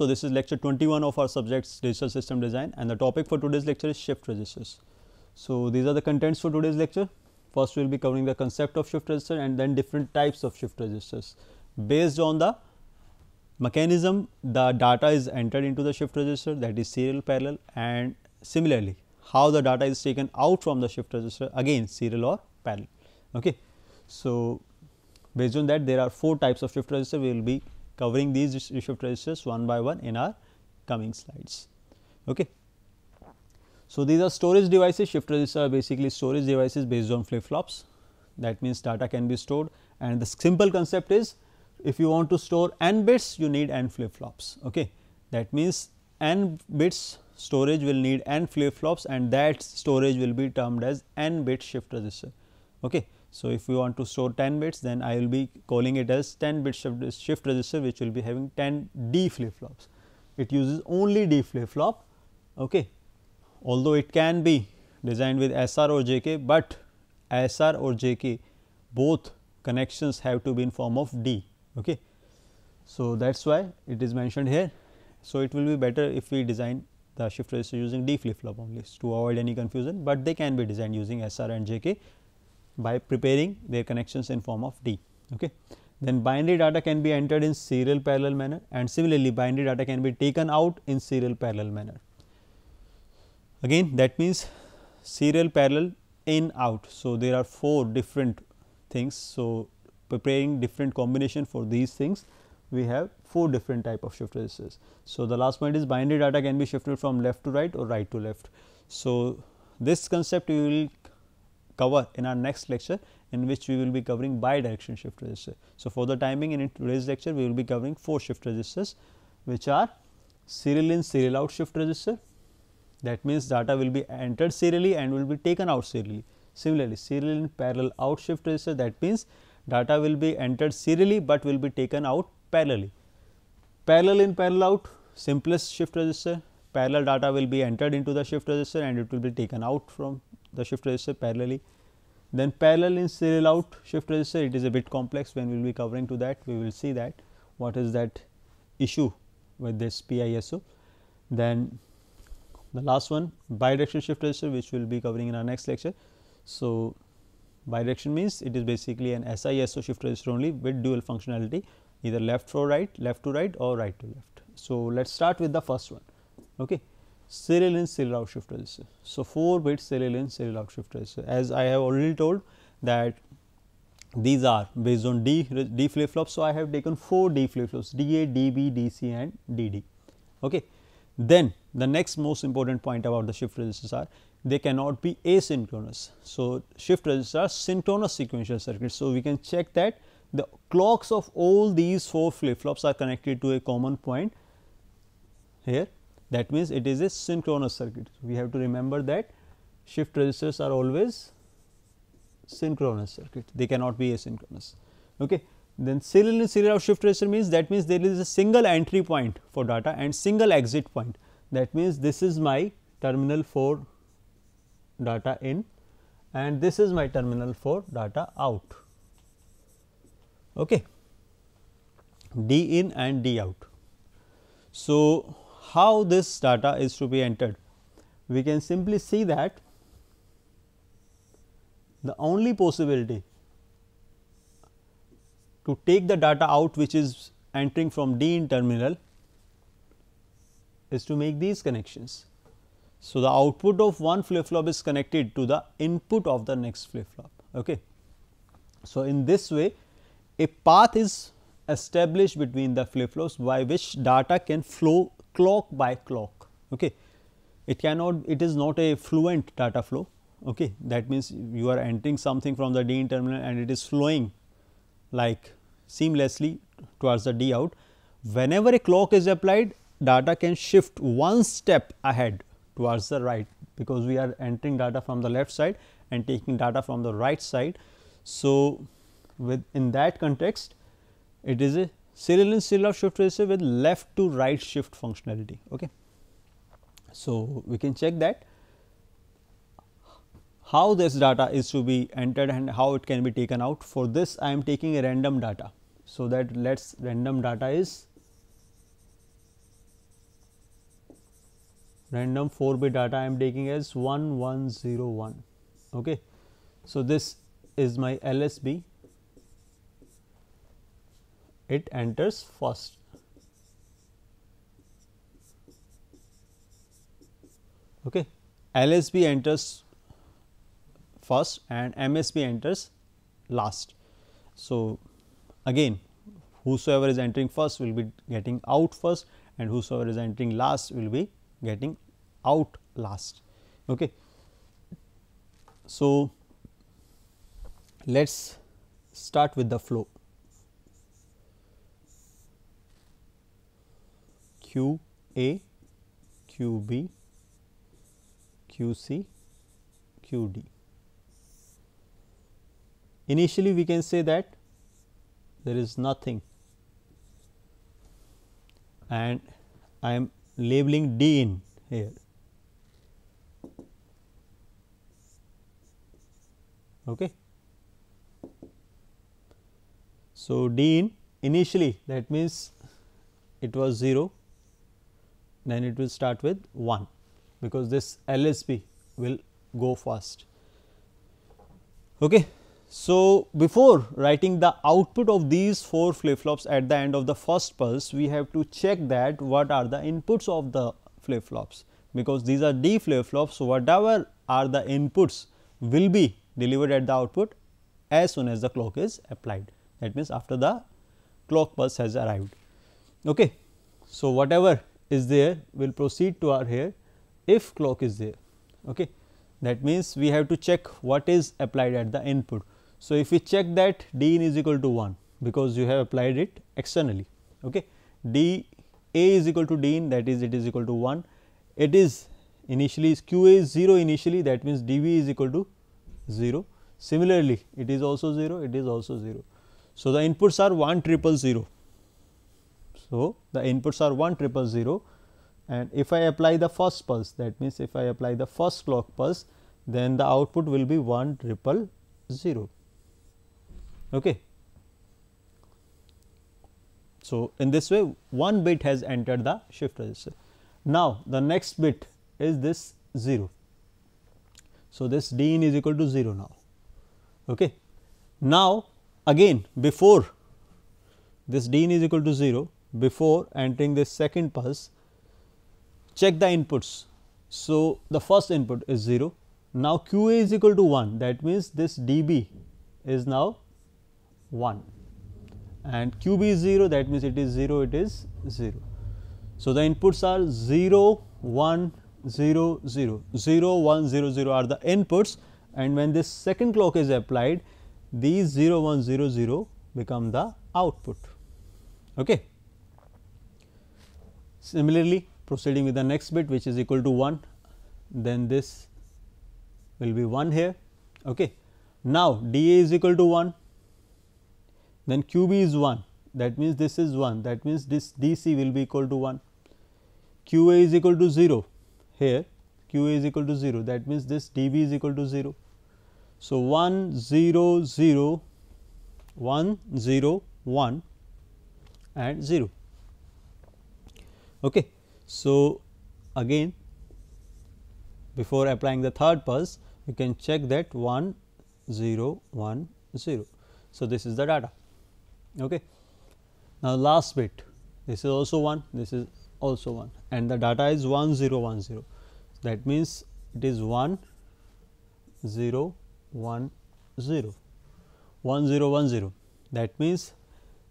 So, this is lecture 21 of our subjects digital system design and the topic for today's lecture is shift registers. So, these are the contents for today's lecture. First, we will be covering the concept of shift register, and then different types of shift registers Based on the mechanism, the data is entered into the shift register, that is serial parallel and similarly, how the data is taken out from the shift register again serial or parallel. Okay. So, based on that there are four types of shift register. we will be covering these shift registers one by one in our coming slides. Okay. So, these are storage devices shift registers are basically storage devices based on flip flops that means data can be stored and the simple concept is if you want to store n bits you need n flip flops. Okay. That means, n bits storage will need n flip flops and that storage will be termed as n bit shift register. Okay. So, if we want to store 10 bits then I will be calling it as 10 bit shift, shift register which will be having 10 D flip flops. It uses only D flip flop okay. although it can be designed with SR or JK, but SR or JK both connections have to be in form of D. Okay. So, that is why it is mentioned here. So, it will be better if we design the shift register using D flip flop only to avoid any confusion, but they can be designed using SR and JK by preparing their connections in form of D. Okay. Then binary data can be entered in serial parallel manner and similarly binary data can be taken out in serial parallel manner. Again that means serial parallel in out. So, there are 4 different things. So, preparing different combination for these things we have 4 different type of shift registers. So, the last point is binary data can be shifted from left to right or right to left. So, this concept you will cover in our next lecture in which we will be covering bi-directional shift register. So, for the timing in today's lecture we will be covering 4 shift registers, which are serial in serial out shift register. that means data will be entered serially and will be taken out serially. Similarly, serial in parallel out shift register. that means data will be entered serially, but will be taken out parallelly. Parallel in parallel out simplest shift register. parallel data will be entered into the shift register and it will be taken out from the shift register parallelly. Then parallel in serial out shift register it is a bit complex when we will be covering to that we will see that what is that issue with this PISO. Then the last one bidirectional shift register which we will be covering in our next lecture. So, bidirection means it is basically an SISO shift register only with dual functionality either left to right, left to right or right to left. So, let us start with the first one. Okay serial in serial shift register. So, 4 bit serial in serial shift register as I have already told that these are based on D, D flip flops. So, I have taken 4 D flip flops D A, D B, D C, and D and Okay. Then the next most important point about the shift registers are they cannot be asynchronous. So, shift registers are synchronous sequential circuits. So, we can check that the clocks of all these 4 flip flops are connected to a common point here that means it is a synchronous circuit. We have to remember that shift registers are always synchronous circuit, they cannot be asynchronous. Okay. Then serial in serial out shift register means that means there is a single entry point for data and single exit point. That means this is my terminal for data in and this is my terminal for data out. Okay. D in and D out. So, how this data is to be entered. We can simply see that the only possibility to take the data out which is entering from D in terminal is to make these connections. So, the output of one flip flop is connected to the input of the next flip flop. Okay. So, in this way a path is established between the flip flops by which data can flow clock by clock. Okay. It cannot, it is not a fluent data flow. Okay. That means, you are entering something from the D in terminal and it is flowing like seamlessly towards the D out. Whenever a clock is applied, data can shift one step ahead towards the right because we are entering data from the left side and taking data from the right side. So, with in that context it is a serial and serial out shift register with left to right shift functionality. Okay. So, we can check that how this data is to be entered and how it can be taken out. For this I am taking a random data. So, that let us random data is random 4 bit data I am taking as 1101. Okay. So, this is my LSB it enters first. Okay. LSB enters first and MSB enters last. So, again whosoever is entering first will be getting out first and whosoever is entering last will be getting out last. Okay. So, let us start with the flow. q a, q b, q c, q d. Initially, we can say that there is nothing and I am labeling D in here. Okay. So, D in initially that means it was 0 then it will start with 1 because this LSB will go first. Okay. So, before writing the output of these 4 flip flops at the end of the first pulse, we have to check that what are the inputs of the flip flops because these are D flip flops. So, whatever are the inputs will be delivered at the output as soon as the clock is applied that means after the clock pulse has arrived. Okay. So, whatever is there we will proceed to our here if clock is there. Okay. That means, we have to check what is applied at the input. So, if we check that D in is equal to 1 because you have applied it externally. Okay. D A is equal to D in that is it is equal to 1. It is initially is Q A is 0 initially that means, DV is equal to 0. Similarly, it is also 0, it is also 0. So, the inputs are 1 triple 0 so, the inputs are 1 triple 0 and if I apply the first pulse that means, if I apply the first clock pulse then the output will be 1 triple 0. Okay. So, in this way one bit has entered the shift register. Now, the next bit is this 0. So, this D in is equal to 0 now. Okay. Now, again before this D in is equal to 0, before entering this second pulse check the inputs. So, the first input is 0 now QA is equal to 1 that means this dB is now 1 and QB is 0 that means it is 0 it is 0. So, the inputs are 0 1 0 0 0 1 0 0 are the inputs and when this second clock is applied these 0 1 0 0 become the output. Okay. Similarly, proceeding with the next bit which is equal to 1, then this will be 1 here. Okay. Now, dA is equal to 1, then qB is 1 that means this is 1 that means this dC will be equal to 1, qA is equal to 0 here qA is equal to 0 that means this dB is equal to 0. So, 1 0 0 1 0 1 and 0. Okay. So, again before applying the third pulse you can check that 1 0 1 0. So, this is the data. Okay. Now, last bit this is also 1 this is also 1 and the data is 1 0 1 0 that means it is 1 0 1 0 1 0 1 0 that means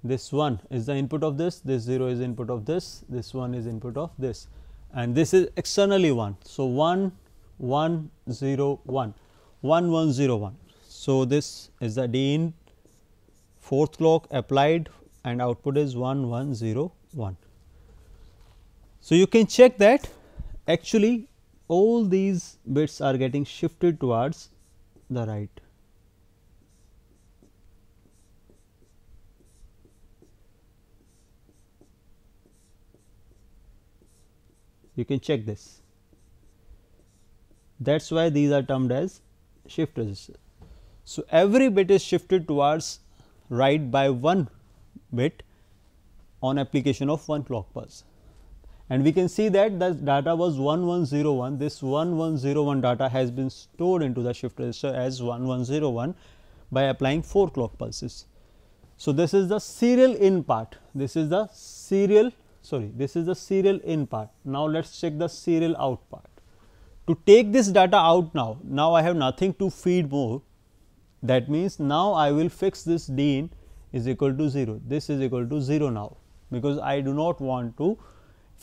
this one is the input of this, this 0 is input of this, this one is input of this and this is externally 1. So, 1 1 0 1 1 1 0 1. So, this is the D in fourth clock applied and output is 1 1 0 1. So, you can check that actually all these bits are getting shifted towards the right. you can check this that is why these are termed as shift resistors. So, every bit is shifted towards right by one bit on application of one clock pulse and we can see that the data was 1101 this 1101 data has been stored into the shift register as 1101 by applying 4 clock pulses. So, this is the serial in part this is the serial sorry this is the serial in part now let's check the serial out part to take this data out now now i have nothing to feed more that means now i will fix this d in is equal to 0 this is equal to 0 now because i do not want to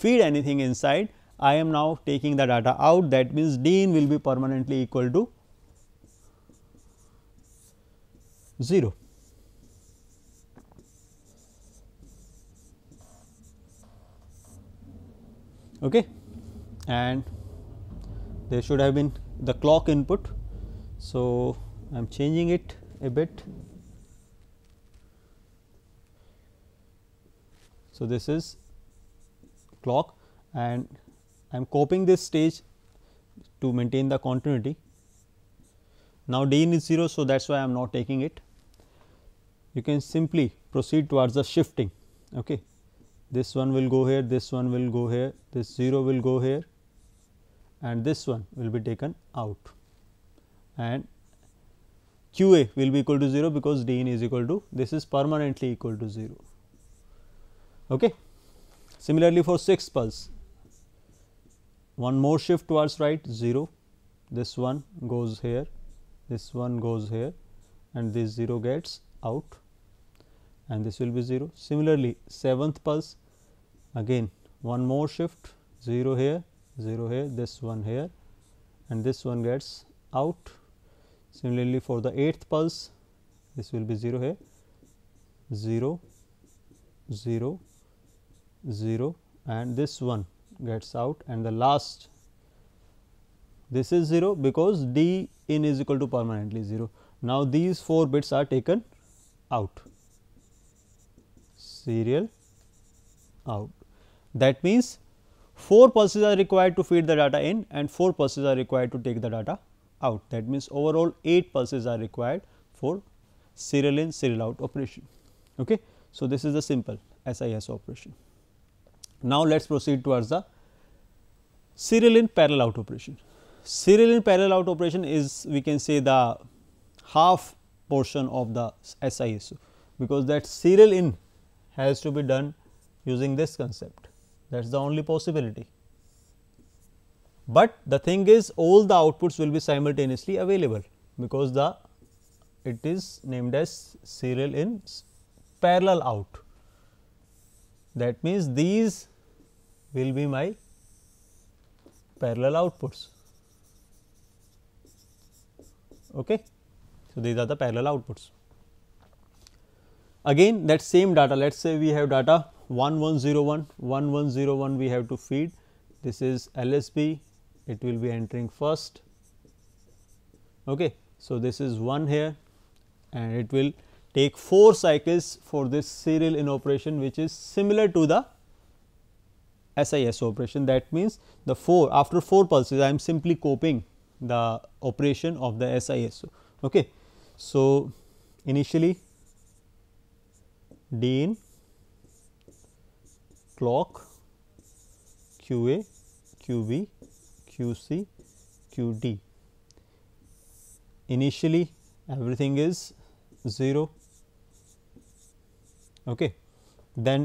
feed anything inside i am now taking the data out that means d in will be permanently equal to 0 okay and there should have been the clock input so i am changing it a bit so this is clock and i am copying this stage to maintain the continuity now d in is 0 so that's why i am not taking it you can simply proceed towards the shifting okay this one will go here, this one will go here, this 0 will go here and this one will be taken out and q a will be equal to 0 because Dn is equal to this is permanently equal to 0. Okay. Similarly, for 6 pulse one more shift towards right 0 this one goes here this one goes here and this 0 gets out and this will be 0. Similarly, seventh pulse again one more shift 0 here, 0 here, this one here and this one gets out. Similarly, for the eighth pulse this will be 0 here, 0, 0, 0 and this one gets out and the last this is 0 because d in is equal to permanently 0. Now, these 4 bits are taken out serial out. That means, 4 pulses are required to feed the data in and 4 pulses are required to take the data out. That means, overall 8 pulses are required for serial in serial out operation. Okay. So, this is the simple SIS operation. Now, let us proceed towards the serial in parallel out operation. Serial in parallel out operation is we can say the half portion of the SISO because that serial in has to be done using this concept that is the only possibility. But the thing is all the outputs will be simultaneously available because the it is named as serial in parallel out. That means, these will be my parallel outputs. Okay. So, these are the parallel outputs. Again that same data let us say we have data 1101, 1101 we have to feed this is LSB it will be entering first. Okay. So, this is 1 here and it will take 4 cycles for this serial in operation which is similar to the SIS operation that means the 4 after 4 pulses I am simply copying the operation of the SISO. Okay. So, initially D in clock Q A, Q B, Q C, Q D. Initially everything is 0, okay. then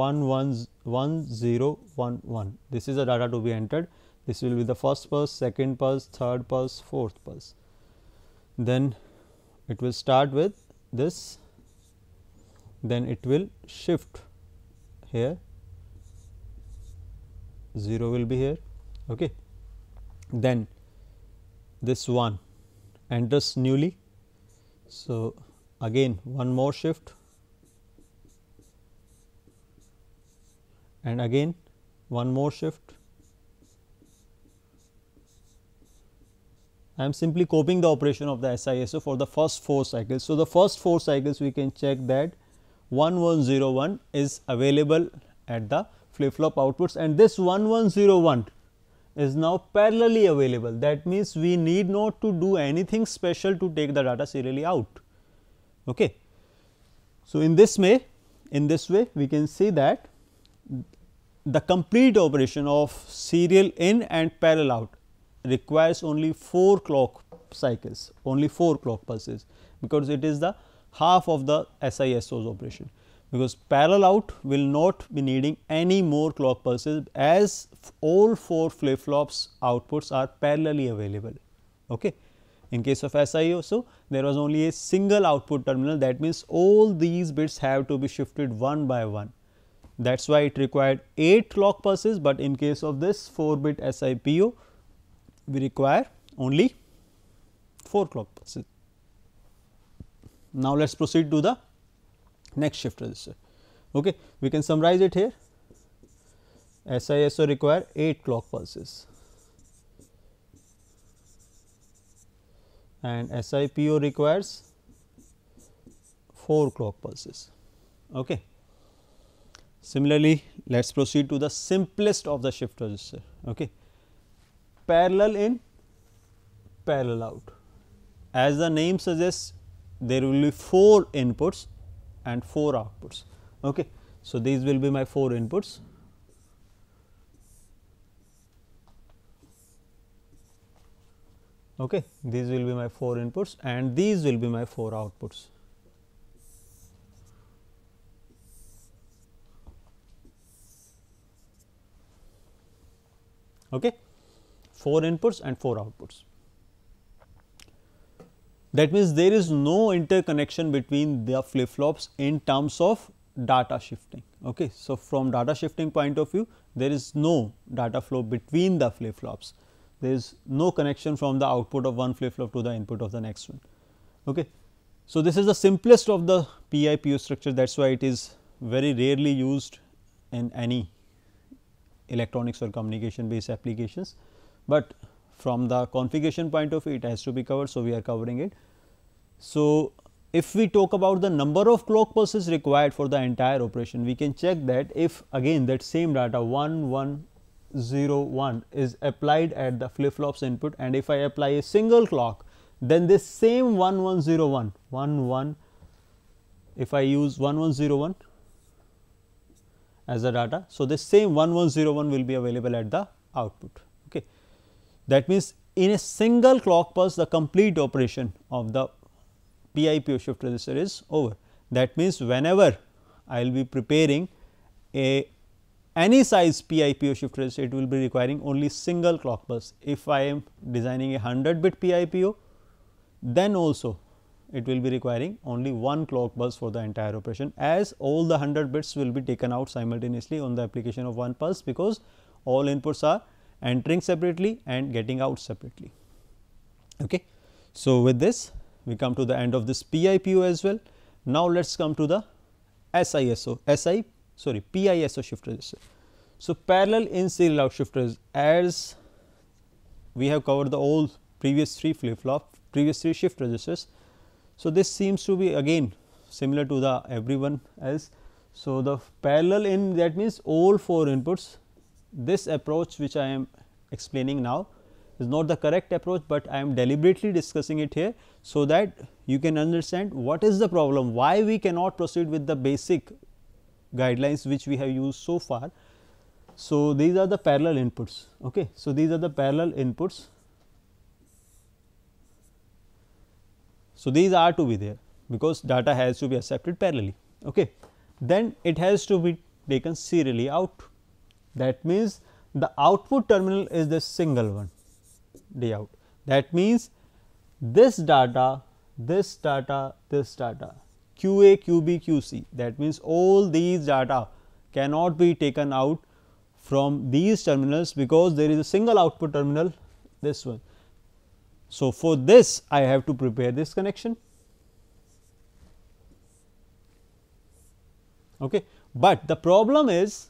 1 1 1 0 1 1 this is the data to be entered this will be the first pulse, second pulse, third pulse, fourth pulse. Then it will start with this then it will shift here 0 will be here okay then this one enters newly so again one more shift and again one more shift I am simply copying the operation of the SISO for the first 4 cycles. So, the first 4 cycles we can check that 1101 is available at the flip flop outputs and this 1101 is now parallelly available. That means, we need not to do anything special to take the data serially out. Okay. So, in this way, in this way we can see that the complete operation of serial in and parallel out requires only 4 clock cycles, only 4 clock pulses because it is the half of the SISO's operation because parallel out will not be needing any more clock pulses as all four flip flops outputs are parallelly available. Okay. In case of SIO, so there was only a single output terminal that means all these bits have to be shifted one by one. That is why it required 8 clock pulses, but in case of this 4 bit SIPO, we require only 4 clock pulses. Now, let us proceed to the next shift register. Okay. We can summarize it here SISO require 8 clock pulses and SIPO requires 4 clock pulses. Okay. Similarly, let us proceed to the simplest of the shift register okay. parallel in parallel out as the name suggests there will be 4 inputs and 4 outputs. Okay. So, these will be my 4 inputs. Okay. These will be my 4 inputs and these will be my 4 outputs. Okay. 4 inputs and 4 outputs. That means there is no interconnection between the flip flops in terms of data shifting. Okay. So, from data shifting point of view there is no data flow between the flip flops, there is no connection from the output of one flip flop to the input of the next one. Okay. So, this is the simplest of the PIPU structure that is why it is very rarely used in any electronics or communication based applications, but from the configuration point of view it has to be covered. So, we are covering it. So, if we talk about the number of clock pulses required for the entire operation we can check that if again that same data 1101 is applied at the flip flops input and if I apply a single clock then this same 1101 11 if I use 1101 as the data. So, this same 1101 will be available at the output. That means, in a single clock pulse the complete operation of the PIPO shift register is over. That means, whenever I will be preparing a any size PIPO shift register it will be requiring only single clock pulse. If I am designing a 100 bit PIPO then also it will be requiring only one clock pulse for the entire operation as all the 100 bits will be taken out simultaneously on the application of one pulse because all inputs are entering separately and getting out separately. Okay. So, with this we come to the end of this PIPO as well. Now, let us come to the SISO, SI sorry PISO shift register. So, parallel in serial out shifters as we have covered the old previous three flip flop previous three shift registers. So, this seems to be again similar to the everyone else. So, the parallel in that means all four inputs this approach which I am explaining now is not the correct approach, but I am deliberately discussing it here. So, that you can understand what is the problem, why we cannot proceed with the basic guidelines which we have used so far. So, these are the parallel inputs. Okay. So, these are the parallel inputs. So, these are to be there because data has to be accepted parallelly. Okay. Then it has to be taken serially out that means, the output terminal is this single one D out. That means, this data, this data, this data QA, QB, QC that means all these data cannot be taken out from these terminals because there is a single output terminal this one. So, for this I have to prepare this connection. Okay. But the problem is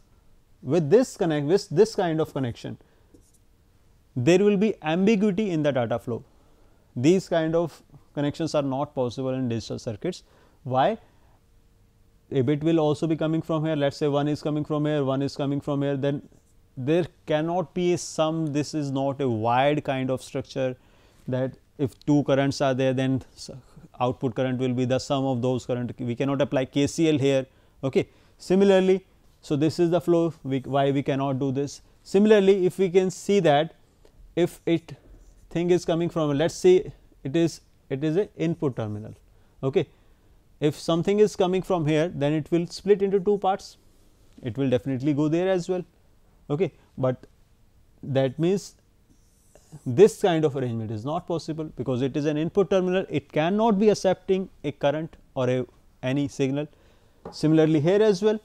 with this connect with this kind of connection there will be ambiguity in the data flow. These kind of connections are not possible in digital circuits. Why? A bit will also be coming from here let us say one is coming from here one is coming from here then there cannot be a sum this is not a wide kind of structure that if two currents are there then output current will be the sum of those current we cannot apply KCL here. Okay. Similarly, so, this is the flow we, why we cannot do this. Similarly, if we can see that if it thing is coming from let us say it is it is a input terminal. Okay. If something is coming from here then it will split into two parts it will definitely go there as well. Okay. But that means this kind of arrangement is not possible because it is an input terminal it cannot be accepting a current or a any signal. Similarly, here as well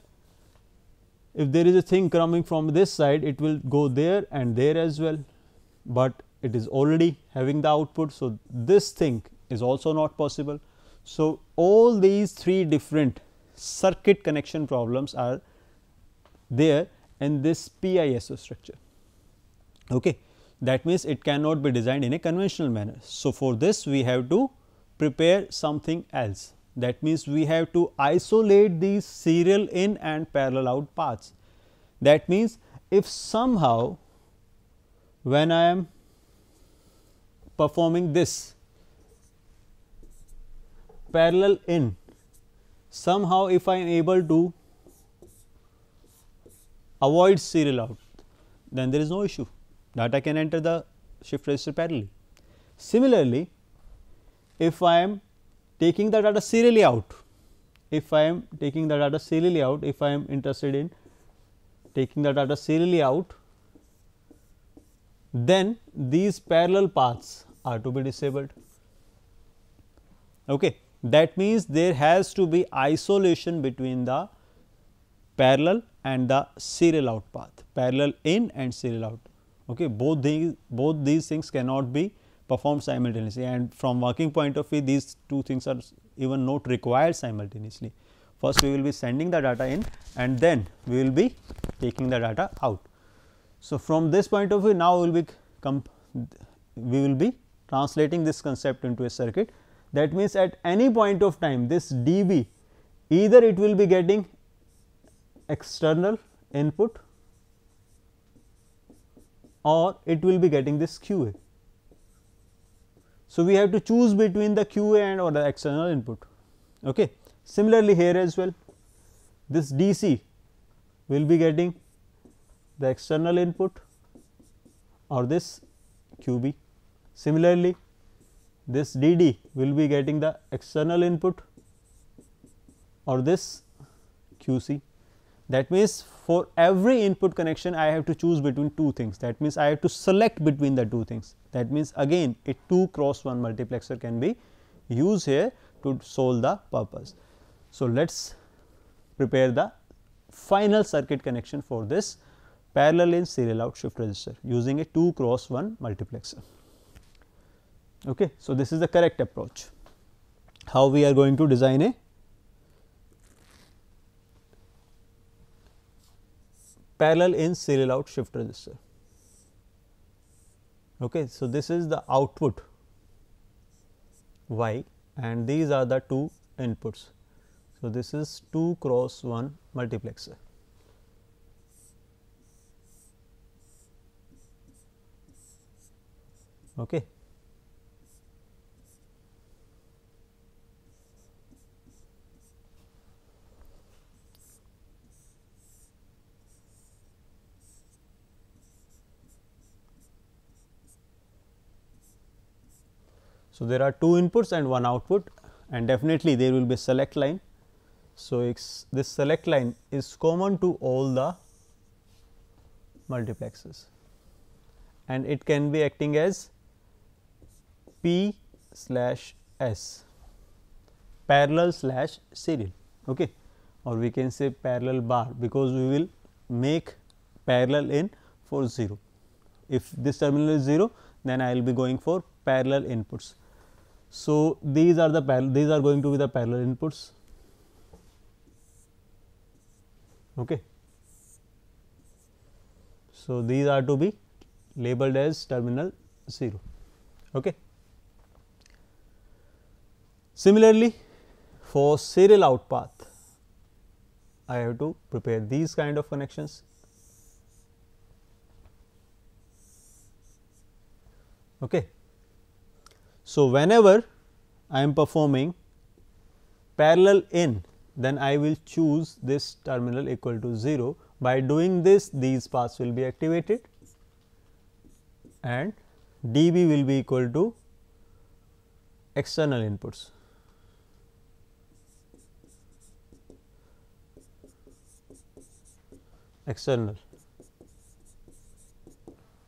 if there is a thing coming from this side it will go there and there as well, but it is already having the output. So, this thing is also not possible. So, all these three different circuit connection problems are there in this PISO structure. Okay. That means, it cannot be designed in a conventional manner. So, for this we have to prepare something else. That means, we have to isolate these serial in and parallel out paths. That means, if somehow when I am performing this parallel in, somehow if I am able to avoid serial out, then there is no issue that I can enter the shift register parallel. Similarly, if I am taking the data serially out, if I am taking the data serially out, if I am interested in taking the data serially out, then these parallel paths are to be disabled. Okay. That means, there has to be isolation between the parallel and the serial out path, parallel in and serial out. Okay. Both, these, both these things cannot be Perform simultaneously and from working point of view these two things are even not required simultaneously. First we will be sending the data in and then we will be taking the data out. So, from this point of view now we will be we will be translating this concept into a circuit that means at any point of time this dB either it will be getting external input or it will be getting this QA. So, we have to choose between the QA and or the external input. Okay. Similarly, here as well this DC will be getting the external input or this QB. Similarly, this DD will be getting the external input or this QC. That means, for every input connection I have to choose between two things that means, I have to select between the two things that means, again a 2 cross 1 multiplexer can be used here to solve the purpose. So, let us prepare the final circuit connection for this parallel in serial out shift register using a 2 cross 1 multiplexer. Okay. So, this is the correct approach how we are going to design a parallel in serial out shift register. Okay. So, this is the output y and these are the two inputs. So, this is 2 cross 1 multiplexer. Okay. So, there are two inputs and one output and definitely there will be select line. So, this select line is common to all the multiplexes, and it can be acting as P slash S parallel slash serial okay. or we can say parallel bar because we will make parallel in for 0. If this terminal is 0 then I will be going for parallel inputs. So, these are the these are going to be the parallel inputs. Okay. So, these are to be labeled as terminal 0. Okay. Similarly, for serial out path, I have to prepare these kind of connections. Okay. So, whenever I am performing parallel in then I will choose this terminal equal to 0. By doing this these paths will be activated and dB will be equal to external inputs. external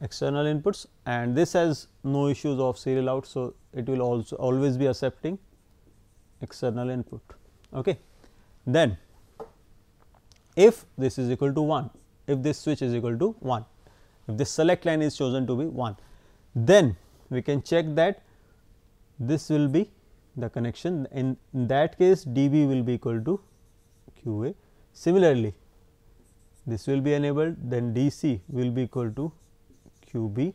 external inputs and this has no issues of serial out. So, it will also always be accepting external input. Okay. Then if this is equal to 1, if this switch is equal to 1, if this select line is chosen to be 1, then we can check that this will be the connection in, in that case dB will be equal to QA. Similarly, this will be enabled then DC will be equal to QB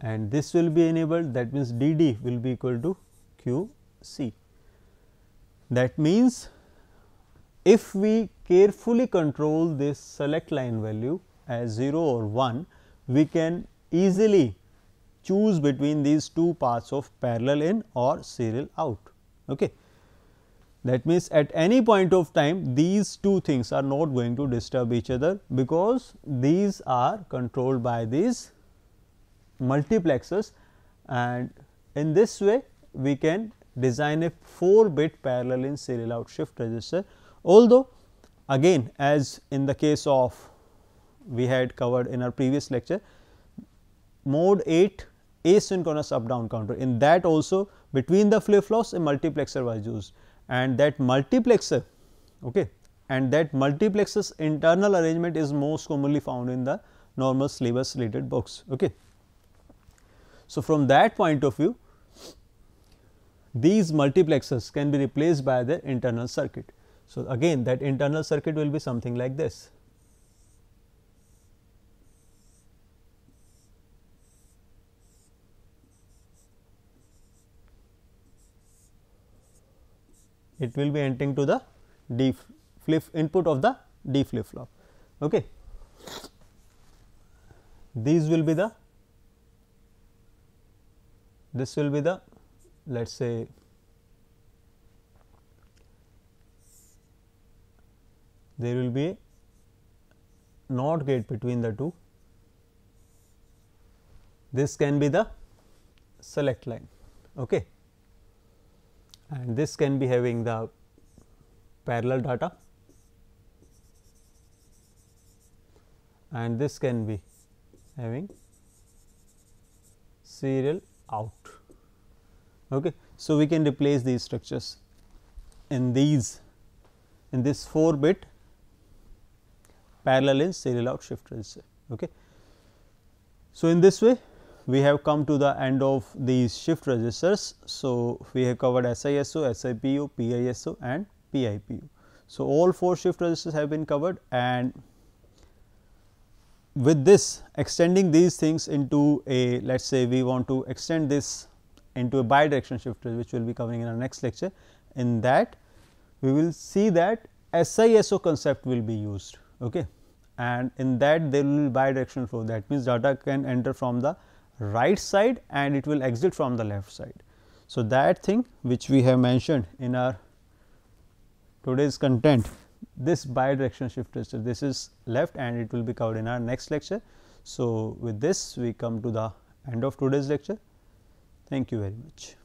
and this will be enabled that means DD will be equal to QC. That means, if we carefully control this select line value as 0 or 1, we can easily choose between these two paths of parallel in or serial out. Okay. That means, at any point of time these two things are not going to disturb each other because these are controlled by these multiplexers and in this way we can design a 4 bit parallel in serial out shift register. Although again as in the case of we had covered in our previous lecture mode 8 asynchronous up down counter in that also between the flip flops a multiplexer was used and that multiplexer okay and that multiplexer's internal arrangement is most commonly found in the normal syllabus related books okay so, from that point of view these multiplexers can be replaced by the internal circuit. So, again that internal circuit will be something like this. It will be entering to the D flip input of the D flip flop. Okay. These will be the this will be the let us say there will be NOT gate between the two. This can be the select line okay. and this can be having the parallel data and this can be having serial out. Okay. So, we can replace these structures in these in this 4 bit parallel in serial out shift register. Okay. So, in this way we have come to the end of these shift registers. So, we have covered SISO, SIPU, PISO and PIPU. So, all 4 shift registers have been covered and with this extending these things into a let us say we want to extend this into a bidirectional shifter which will be coming in our next lecture. In that we will see that SISO concept will be used okay. and in that there will be bidirectional flow that means data can enter from the right side and it will exit from the left side. So, that thing which we have mentioned in our today's content this bi-directional shift resistor this is left and it will be covered in our next lecture. So, with this we come to the end of today's lecture. Thank you very much.